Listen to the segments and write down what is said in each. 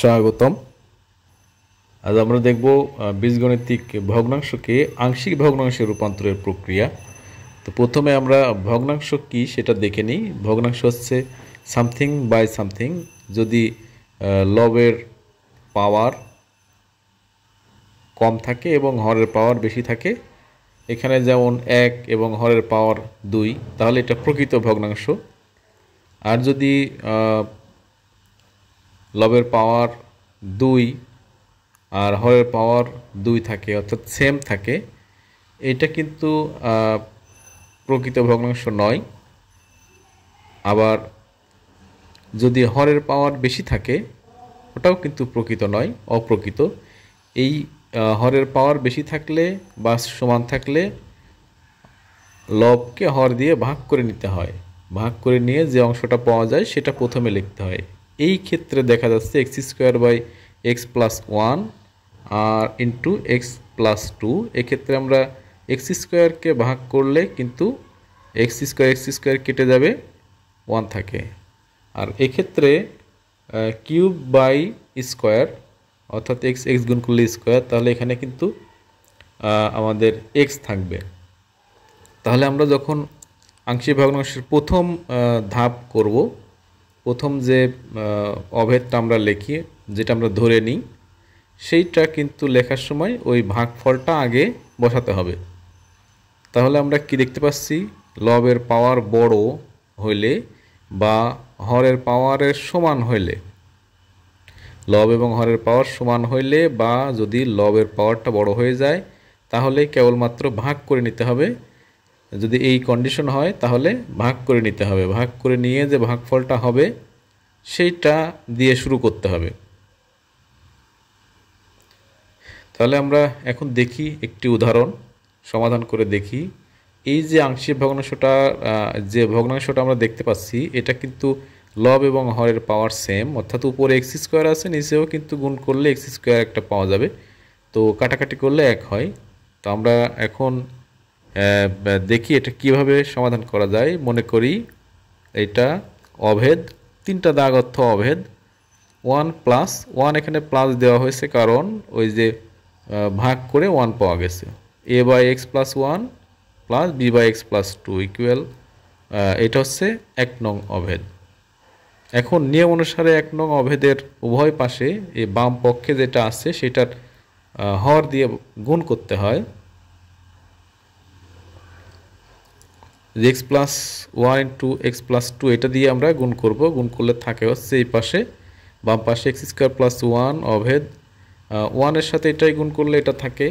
স্বাগতম আজ আমরা দেখব বীজগণিতিক ভগ্নাংশকে আংশিক ভগ্নাংশে রূপান্তরের প্রক্রিয়া তো প্রথমে আমরা ভগ্নাংশ কী সেটা দেখে নিই ভগ্নাংশ হচ্ছে সামথিং বাই সামথিং যদি লবের পাওয়ার কম থাকে এবং হরের পাওয়ার বেশি থাকে এখানে যেমন এক এবং হরের পাওয়ার দুই তাহলে এটা প্রকৃত ভগ্নাংশ আর যদি লবের পাওয়ার দুই আর হরের পাওয়ার দুই থাকে অর্থাৎ সেম থাকে এটা কিন্তু প্রকৃত ভগ্নাংশ নয় আবার যদি হরের পাওয়ার বেশি থাকে ওটাও কিন্তু প্রকৃত নয় অপ্রকৃত এই হরের পাওয়ার বেশি থাকলে বা সমান থাকলে লবকে হর দিয়ে ভাগ করে নিতে হয় ভাগ করে নিয়ে যে অংশটা পাওয়া যায় সেটা প্রথমে লিখতে হয় এই ক্ষেত্রে দেখা যাচ্ছে x square by x plus one আর ইন্টু এক্স প্লাস টু এক্ষেত্রে আমরা এক্স স্কোয়ারকে ভাগ করলে কিন্তু এক্স স্কোয়ার এক্স স্কোয়ার কেটে যাবে ওয়ান থাকে আর এক্ষেত্রে কিউব বাই স্কোয়ার অর্থাৎ এক্স এক্স গুণ করলে স্কোয়ার তাহলে এখানে কিন্তু আমাদের এক্স থাকবে তাহলে আমরা যখন আংশিক ভগ্নাংশের প্রথম ধাপ করব প্রথম যে অভেদটা আমরা লেখি যেটা আমরা ধরে নিই সেইটা কিন্তু লেখার সময় ওই ভাগফলটা আগে বসাতে হবে তাহলে আমরা কি দেখতে পাচ্ছি লবের পাওয়ার বড় হইলে বা হরের পাওয়ারের সমান হইলে লব এবং হরের পাওয়ার সমান হইলে বা যদি লবের পাওয়ারটা বড় হয়ে যায় তাহলে কেবলমাত্র ভাগ করে নিতে হবে যদি এই কন্ডিশন হয় তাহলে ভাগ করে নিতে হবে ভাগ করে নিয়ে যে ভাগফলটা হবে সেইটা দিয়ে শুরু করতে হবে তাহলে আমরা এখন দেখি একটি উদাহরণ সমাধান করে দেখি এই যে আংশিক ভগ্নাংশটা যে ভগ্নাংশটা আমরা দেখতে পাচ্ছি এটা কিন্তু লব এবং হরের পাওয়ার সেম অর্থাৎ উপরে এক্স স্কোয়ার আছে নিচেও কিন্তু গুণ করলে এক্স স্কোয়ার একটা পাওয়া যাবে তো কাটাকাটি করলে এক হয় তো আমরা এখন দেখি এটা কিভাবে সমাধান করা যায় মনে করি এটা অভেদ তিনটা দাগ অর্থ অভেদ ওয়ান প্লাস ওয়ান এখানে প্লাস দেওয়া হয়েছে কারণ ওই যে ভাগ করে ওয়ান পাওয়া গেছে a by x plus one plus b by x plus two equal এটা হচ্ছে এক নং অভেদ এখন নিয়ম অনুসারে এক নং অভেদের উভয় পাশে এই বাম পক্ষে যেটা আছে সেটার হর দিয়ে গুণ করতে হয় x plus one two x plus two এটা দিয়ে আমরা গুণ করব গুণ করলে থাকে হচ্ছে এই পাশে বাম পাশে এক্স স্কোয়ার প্লাস ওয়ান অভেদ ওয়ানের সাথে এটাই গুণ করলে এটা থাকে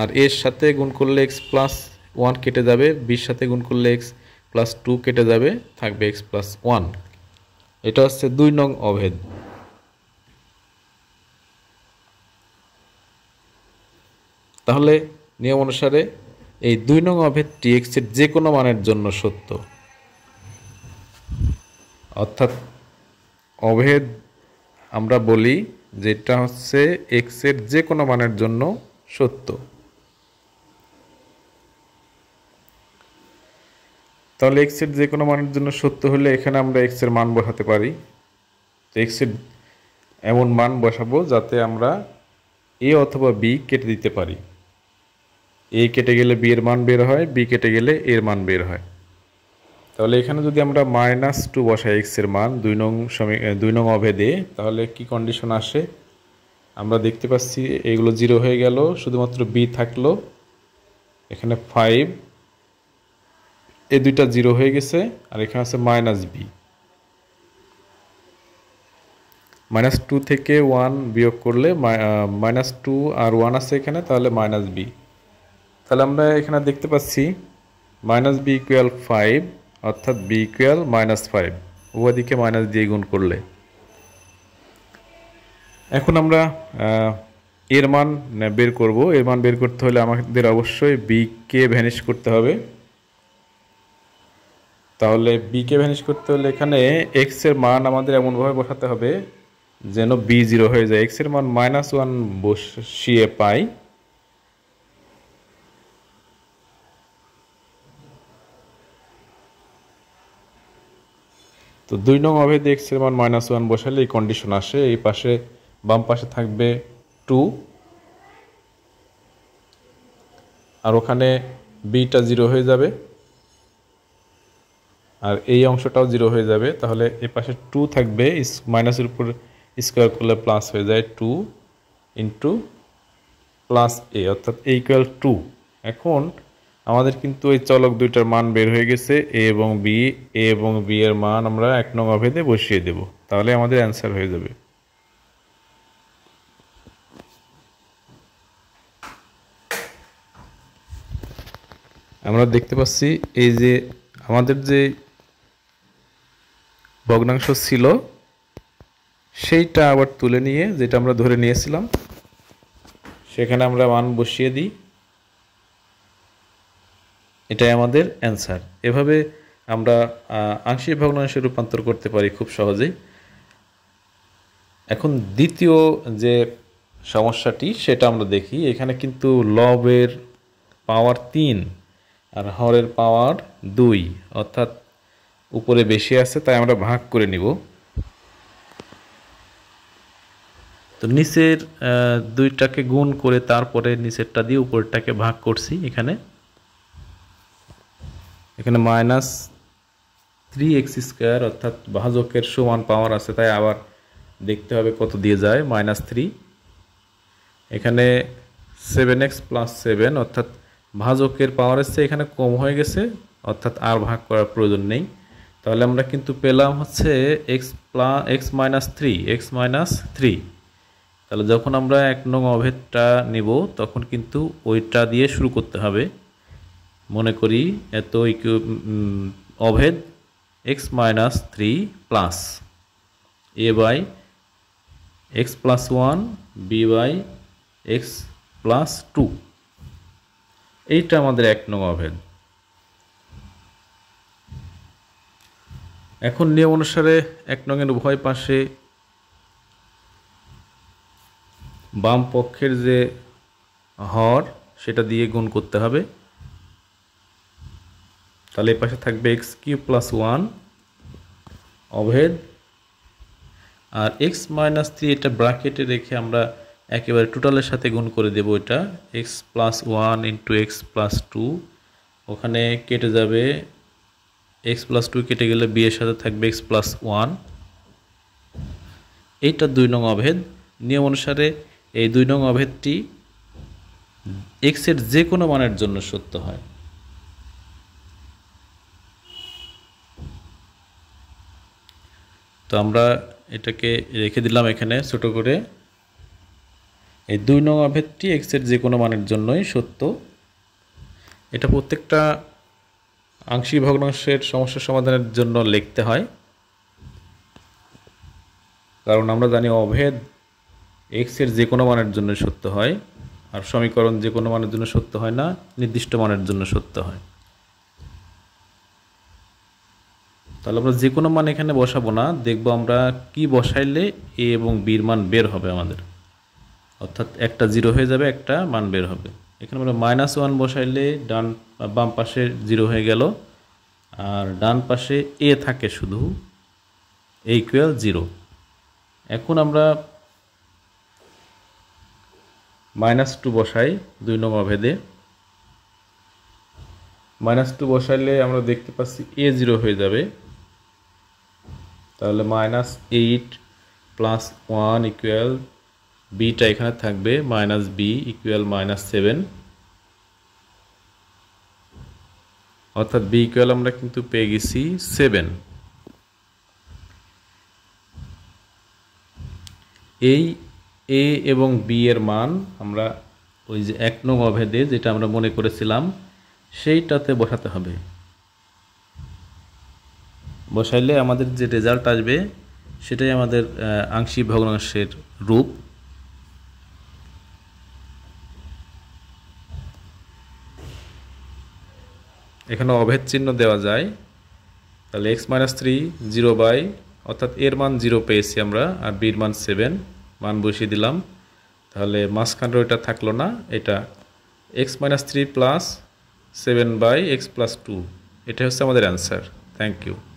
আর এর সাথে গুণ করলে এক্স প্লাস ওয়ান কেটে যাবে বির সাথে গুণ করলে এক্স প্লাস টু কেটে যাবে থাকবে এক্স প্লাস ওয়ান এটা হচ্ছে দুই নং অভেদ তাহলে নিয়ম অনুসারে এই দুই নং অভেদটি এক্সের যে কোনো মানের জন্য সত্য অর্থাৎ অভেদ আমরা বলি যেটা হচ্ছে এক্সের যে কোনো মানের জন্য সত্য তাহলে এক্সের যে কোনো মানের জন্য সত্য হলে এখানে আমরা এক্সের মান বসাতে পারি তো এক্সের এমন মান বসাবো যাতে আমরা এ অথবা বি কেটে দিতে পারি এ কেটে গেলে বি এর মান বের হয় বি কেটে গেলে এর মান বের হয় তাহলে এখানে যদি আমরা মাইনাস টু বসাই এক্সের মান দুই নং সমী দুই নং অভেদে তাহলে কি কন্ডিশন আসে আমরা দেখতে পাচ্ছি এগুলো জিরো হয়ে গেল শুধুমাত্র বি থাকলো এখানে ফাইভ এ দুইটা জিরো হয়ে গেছে আর এখানে আছে মাইনাস বি মাইনাস টু থেকে ওয়ান বিয়োগ করলে মাইনাস টু আর ওয়ান আছে এখানে তাহলে মাইনাস বি তাহলে আমরা এখানে দেখতে পাচ্ছি মাইনাস বি ইকুয়াল ফাইভ অর্থাৎ বি ইকুয়াল মাইনাস ফাইভ উভয় দিকে মাইনাস দিয়ে গুণ করলে এখন আমরা এর মান বের করব এর মান বের করতে হলে আমাদের অবশ্যই বি কে ভ্যানিশ করতে হবে তাহলে বিকে ভ্যানিশ করতে হলে এখানে এক্সের মান আমাদের এমনভাবে বসাতে হবে যেন বি জিরো হয়ে যায় এক্সের মান মাইনাস ওয়ান বসিয়ে পাই তো দুই নং অভেদে এক্সের মান মাইনাস ওয়ান বসালে এই কন্ডিশন আসে এই পাশে বাম পাশে থাকবে টু আর ওখানে বিটা জিরো হয়ে যাবে আর এই অংশটাও জিরো হয়ে যাবে তাহলে এ পাশে টু থাকবে মাইনাসের উপর স্কোয়ার করলে প্লাস হয়ে যায় টু ইন্টু প্লাস এ অর্থাৎ এ ইকুয়াল টু এখন আমাদের কিন্তু এই চলক দুইটার মান বের হয়ে গেছে এ এবং বি এ এবং বি এর মান আমরা এক নং অভেদে বসিয়ে দেব তাহলে আমাদের অ্যান্সার হয়ে যাবে আমরা দেখতে পাচ্ছি এই যে আমাদের যে ভগ্নাংশ ছিল সেইটা আবার তুলে নিয়ে যেটা আমরা ধরে নিয়েছিলাম সেখানে আমরা মান বসিয়ে দিই এটাই আমাদের অ্যান্সার এভাবে আমরা আংশিক ভগ্নাংশে রূপান্তর করতে পারি খুব সহজেই এখন দ্বিতীয় যে সমস্যাটি সেটা আমরা দেখি এখানে কিন্তু লবের পাওয়ার তিন আর হরের পাওয়ার দুই অর্থাৎ উপরে বেশি আছে তাই আমরা ভাগ করে নিব তো নিচের দুইটাকে গুণ করে তারপরে নিচেরটা দিয়ে উপরটাকে ভাগ করছি এখানে এখানে মাইনাস থ্রি এক্স স্কোয়ার অর্থাৎ ভাজকের সমান পাওয়ার আছে তাই আবার দেখতে হবে কত দিয়ে যায় মাইনাস থ্রি এখানে সেভেন এক্স প্লাস সেভেন অর্থাৎ ভাজকের পাওয়ার এসছে এখানে কম হয়ে গেছে অর্থাৎ আর ভাগ করার প্রয়োজন নেই তাহলে আমরা কিন্তু পেলাম হচ্ছে x plus x minus three x minus three তাহলে যখন আমরা এক নং অভেদটা নেব তখন কিন্তু ওইটা দিয়ে শুরু করতে হবে মনে করি এত অভেদ x minus three plus a by x plus one b by x plus two এইটা আমাদের এক নং অভেদ এখন নিয়ম অনুসারে এক নঙের উভয় পাশে বাম পক্ষের যে হর সেটা দিয়ে গুণ করতে হবে তাহলে এই পাশে থাকবে এক্স কিউব প্লাস ওয়ান অভেদ আর এক্স মাইনাস থ্রি এটা ব্রাকেটে রেখে আমরা একেবারে টোটালের সাথে গুণ করে দেব এটা x plus one into x plus two ওখানে কেটে যাবে এক্স প্লাস টু কেটে গেলে বি এর সাথে থাকবে এক্স প্লাস ওয়ান এইটা দুই নং অভেদ নিয়ম অনুসারে এই দুই নং অভেদটি এক্সের যে কোনো মানের জন্য সত্য হয় তো আমরা এটাকে রেখে দিলাম এখানে ছোটো করে এই দুই নং অভেদটি এক্সের যে কোনো মানের জন্যই সত্য এটা প্রত্যেকটা আংশিক ভগ্নাংশের সমস্যা সমাধানের জন্য লিখতে হয় কারণ আমরা জানি অভেদ এক্সের যে কোনো মানের জন্য সত্য হয় আর সমীকরণ যে কোনো মানের জন্য সত্য হয় না নির্দিষ্ট মানের জন্য সত্য হয় তাহলে আমরা যে কোনো মান এখানে বসাবো না দেখব আমরা কি বসাইলে এ এবং বির মান বের হবে আমাদের অর্থাৎ একটা জিরো হয়ে যাবে একটা মান বের হবে এখানে আমরা মাইনাস ওয়ান বসাইলে ডান বাম পাশে জিরো হয়ে গেল আর ডান পাশে এ থাকে শুধু এই ইকুয়াল জিরো এখন আমরা মাইনাস টু বসাই দুই নম্বর ভেদে মাইনাস টু বসাইলে আমরা দেখতে পাচ্ছি এ জিরো হয়ে যাবে তাহলে minus eight plus one equal beta এখানে থাকবে minus b equal minus seven অর্থাৎ বি ইকুয়াল আমরা কিন্তু পেয়ে গেছি সেভেন এই এ এবং বি এর মান আমরা ওই যে এক নং অভেদে যেটা আমরা মনে করেছিলাম সেইটাতে বসাতে হবে বসাইলে আমাদের যে রেজাল্ট আসবে সেটাই আমাদের আংশিক ভগ্নাংশের রূপ এখানে অভেদ চিহ্ন দেওয়া যায় তাহলে x minus three zero by অর্থাৎ এর মান জিরো পেয়েছি আমরা আর বির মান সেভেন মান বসিয়ে দিলাম তাহলে মাঝখানের ওইটা থাকলো না এটা x minus three plus seven by x plus two এটা হচ্ছে আমাদের অ্যান্সার থ্যাংক ইউ